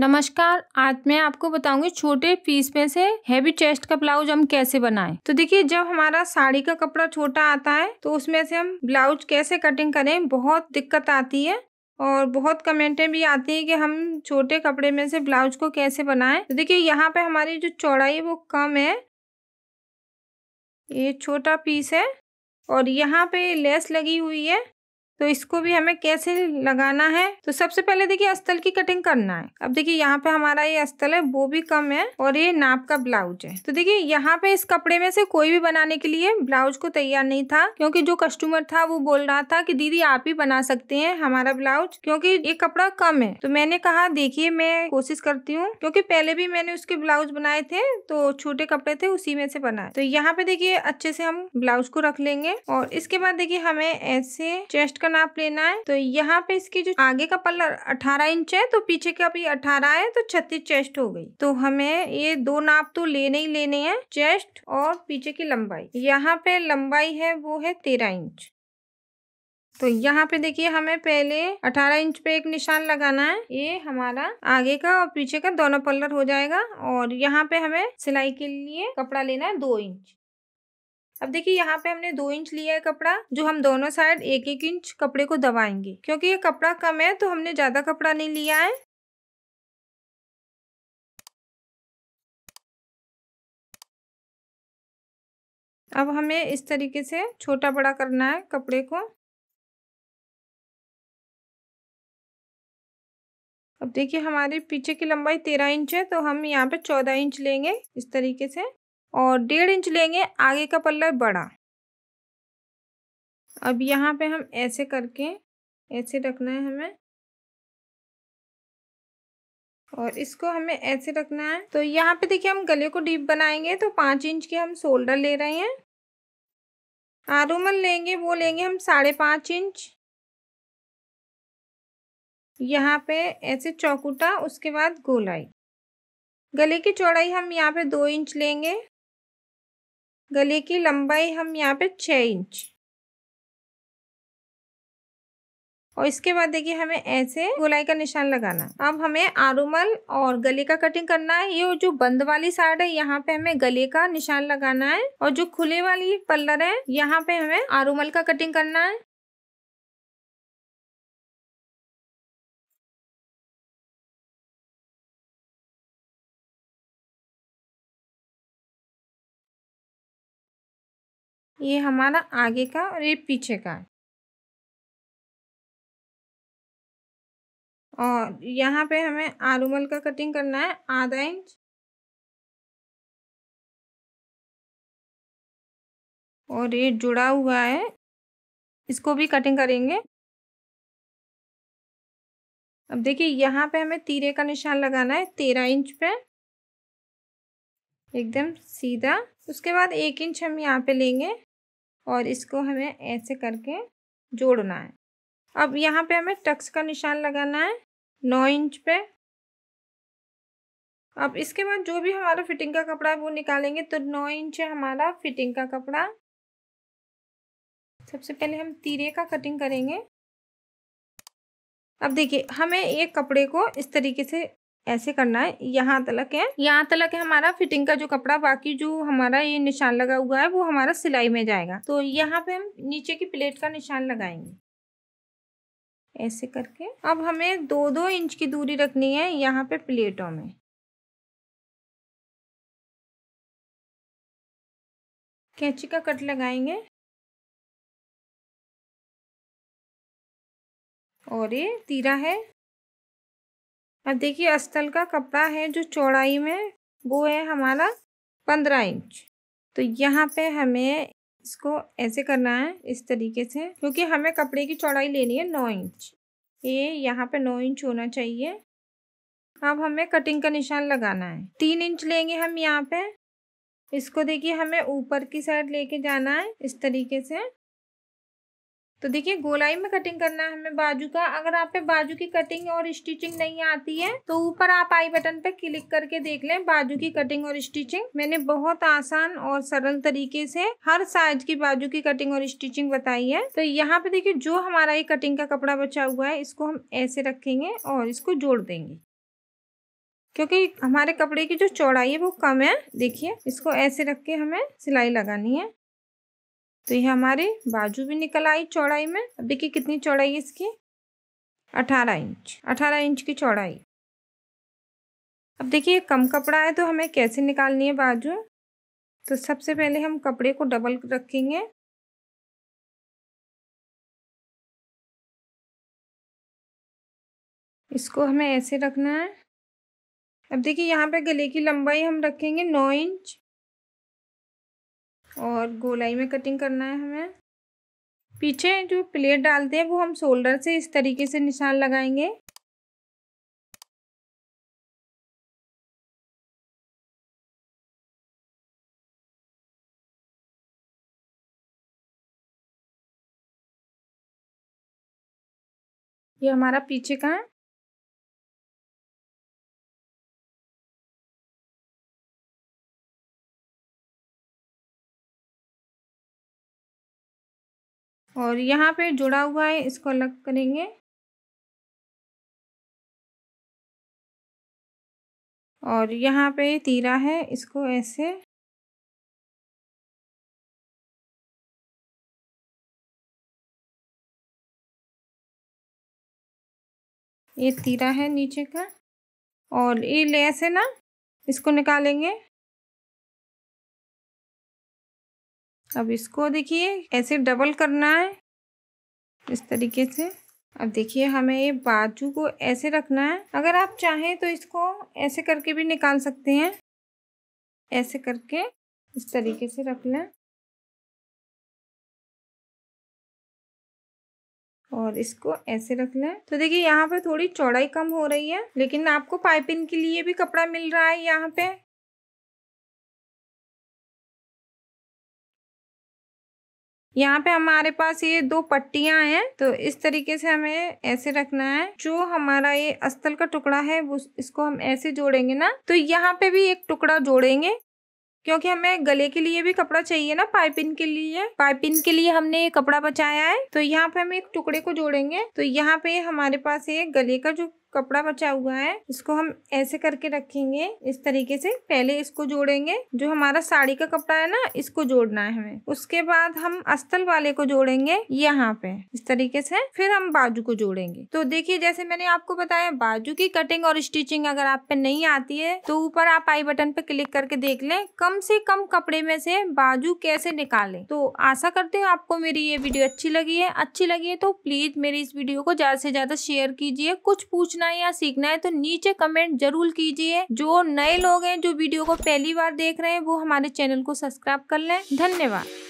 नमस्कार आज मैं आपको बताऊंगी छोटे पीस में से हैवी चेस्ट का ब्लाउज हम कैसे बनाएं तो देखिए जब हमारा साड़ी का कपड़ा छोटा आता है तो उसमें से हम ब्लाउज कैसे कटिंग करें बहुत दिक्कत आती है और बहुत कमेंटें भी आती है कि हम छोटे कपड़े में से ब्लाउज को कैसे बनाएं तो देखिए यहाँ पे हमारी जो चौड़ाई है वो कम है ये छोटा पीस है और यहाँ पे लेस लगी हुई है तो इसको भी हमें कैसे लगाना है तो सबसे पहले देखिए अस्तल की कटिंग करना है अब देखिए यहाँ पे हमारा ये अस्तल है वो भी कम है और ये नाप का ब्लाउज है तो देखिए यहाँ पे इस कपड़े में से कोई भी बनाने के लिए ब्लाउज को तैयार नहीं था क्योंकि जो कस्टमर था वो बोल रहा था कि दीदी आप ही बना सकते हैं हमारा ब्लाउज क्योंकि ये कपड़ा कम है तो मैंने कहा देखिए मैं कोशिश करती हूँ क्योंकि पहले भी मैंने उसके ब्लाउज बनाए थे तो छोटे कपड़े थे उसी में से बनाए तो यहाँ पे देखिए अच्छे से हम ब्लाउज को रख लेंगे और इसके बाद देखिये हमें ऐसे चेस्ट का नाप लेना है तो यहाँ पे इसकी जो आगे का पल्ला अठारह इंच है तो पीछे का भी अठारह है तो छत्तीस चेस्ट हो गई तो हमें ये दो नाप तो लेने ही लेने हैं चेस्ट और पीछे की लंबाई यहाँ पे लंबाई है वो है तेरह इंच तो यहाँ पे देखिए हमें पहले 18 इंच पे एक निशान लगाना है ये हमारा आगे का और पीछे का दोनों पल्लर हो जाएगा और यहाँ पे हमें सिलाई के लिए कपड़ा लेना है दो इंच अब देखिए यहाँ पे हमने दो इंच लिया है कपड़ा जो हम दोनों साइड एक एक इंच कपड़े को दबाएंगे क्योंकि ये कपड़ा कम है तो हमने ज़्यादा कपड़ा नहीं लिया है अब हमें इस तरीके से छोटा बड़ा करना है कपड़े को अब देखिए हमारे पीछे की लंबाई तेरह इंच है तो हम यहाँ पे चौदह इंच लेंगे इस तरीके से और डेढ़ इंच लेंगे आगे का पल्ला बड़ा अब यहाँ पे हम ऐसे करके ऐसे रखना है हमें और इसको हमें ऐसे रखना है तो यहाँ पे देखिए हम गले को डीप बनाएंगे तो पाँच इंच के हम शोल्डर ले रहे हैं आरूमल लेंगे वो लेंगे हम साढ़े पाँच इंच यहाँ पे ऐसे चौकुटा उसके बाद गोलाई गले की चौड़ाई हम यहाँ पे दो इंच लेंगे गले की लंबाई हम यहाँ पे छः इंच और इसके बाद देखिए हमें ऐसे गोलाई का निशान लगाना अब हमें आरुमल और गले का कटिंग करना है ये जो बंद वाली साइड है यहाँ पे हमें गले का निशान लगाना है और जो खुले वाली पल्लर है यहाँ पे हमें आरुमल का कटिंग करना है ये हमारा आगे का और ये पीछे का और यहाँ पे हमें आलूमल का कटिंग करना है आधा इंच और ये जुड़ा हुआ है इसको भी कटिंग करेंगे अब देखिए यहाँ पे हमें तीरे का निशान लगाना है तेरह इंच पे एकदम सीधा उसके बाद एक इंच हम यहाँ पे लेंगे और इसको हमें ऐसे करके जोड़ना है अब यहाँ पे हमें टक्स का निशान लगाना है नौ इंच पे अब इसके बाद जो भी हमारा फिटिंग का कपड़ा है वो निकालेंगे तो नौ इंच है हमारा फिटिंग का कपड़ा सबसे पहले हम तीरे का कटिंग करेंगे अब देखिए हमें एक कपड़े को इस तरीके से ऐसे करना है यहाँ तलक है यहाँ तलक है हमारा फिटिंग का जो कपड़ा बाकी जो हमारा ये निशान लगा हुआ है वो हमारा सिलाई में जाएगा तो यहाँ पे हम नीचे की प्लेट का निशान लगाएंगे ऐसे करके अब हमें दो दो इंच की दूरी रखनी है यहाँ पे प्लेटों में कैंची का कट लगाएंगे और ये तीरा है अब देखिए अस्तल का कपड़ा है जो चौड़ाई में वो है हमारा पंद्रह इंच तो यहाँ पे हमें इसको ऐसे करना है इस तरीके से क्योंकि हमें कपड़े की चौड़ाई लेनी है नौ इंच ये यहाँ पे नौ इंच होना चाहिए अब हमें कटिंग का निशान लगाना है तीन इंच लेंगे हम यहाँ पे इसको देखिए हमें ऊपर की साइड लेके जाना है इस तरीके से तो देखिए गोलाई में कटिंग करना है हमें बाजू का अगर आप पे बाजू की कटिंग और स्टिचिंग नहीं आती है तो ऊपर आप आई बटन पे क्लिक करके देख लें बाजू की कटिंग और स्टिचिंग मैंने बहुत आसान और सरल तरीके से हर साइज की बाजू की कटिंग और स्टिचिंग बताई है तो यहाँ पे देखिए जो हमारा ये कटिंग का कपड़ा बचा हुआ है इसको हम ऐसे रखेंगे और इसको जोड़ देंगे क्योंकि हमारे कपड़े की जो चौड़ाई है वो कम है देखिए इसको ऐसे रख के हमें सिलाई लगानी है तो ये हमारे बाजू भी निकल आई चौड़ाई में अब देखिए कितनी चौड़ाई है इसकी अठारह इंच अठारह इंच की चौड़ाई अब देखिए कम कपड़ा है तो हमें कैसे निकालनी है बाजू तो सबसे पहले हम कपड़े को डबल रखेंगे इसको हमें ऐसे रखना है अब देखिए यहाँ पे गले की लंबाई हम रखेंगे नौ इंच और गोलाई में कटिंग करना है हमें पीछे जो प्लेट डालते हैं वो हम शोल्डर से इस तरीके से निशान लगाएंगे ये हमारा पीछे का है और यहाँ पे जुड़ा हुआ है इसको अलग करेंगे और यहाँ पे तीरा है इसको ऐसे ये तीरा है नीचे का और ये लेस है ना इसको निकालेंगे अब इसको देखिए ऐसे डबल करना है इस तरीके से अब देखिए हमें ये बाजू को ऐसे रखना है अगर आप चाहें तो इसको ऐसे करके भी निकाल सकते हैं ऐसे करके इस तरीके से रख लें और इसको ऐसे रख लें तो देखिए यहाँ पे थोड़ी चौड़ाई कम हो रही है लेकिन आपको पाइपिंग के लिए भी कपड़ा मिल रहा है यहाँ पे यहाँ पे हमारे पास ये दो पट्टियां हैं तो इस तरीके से हमें ऐसे रखना है जो हमारा ये अस्तल का टुकड़ा है वो इसको हम ऐसे जोड़ेंगे ना तो यहाँ पे भी एक टुकड़ा जोड़ेंगे क्योंकि हमें गले के लिए भी कपड़ा चाहिए ना पाइपिंग के लिए पाइपिंग के लिए हमने ये कपड़ा बचाया है तो यहाँ पे हम एक टुकड़े को जोड़ेंगे तो यहाँ पे हमारे पास ये गले का जो कपड़ा बचा हुआ है इसको हम ऐसे करके रखेंगे इस तरीके से पहले इसको जोड़ेंगे जो हमारा साड़ी का कपड़ा है ना इसको जोड़ना है हमें उसके बाद हम अस्तल वाले को जोड़ेंगे यहाँ पे इस तरीके से फिर हम बाजू को जोड़ेंगे तो देखिए जैसे मैंने आपको बताया बाजू की कटिंग और स्टिचिंग अगर आप पे नहीं आती है तो ऊपर आप आई बटन पे क्लिक करके देख लें कम से कम कपड़े में से बाजू कैसे निकालें तो आशा करते हैं आपको मेरी ये वीडियो अच्छी लगी है अच्छी लगी है तो प्लीज मेरी इस वीडियो को ज्यादा से ज्यादा शेयर कीजिए कुछ पूछना करना है या सीखना है तो नीचे कमेंट जरूर कीजिए जो नए लोग हैं जो वीडियो को पहली बार देख रहे हैं वो हमारे चैनल को सब्सक्राइब कर लें धन्यवाद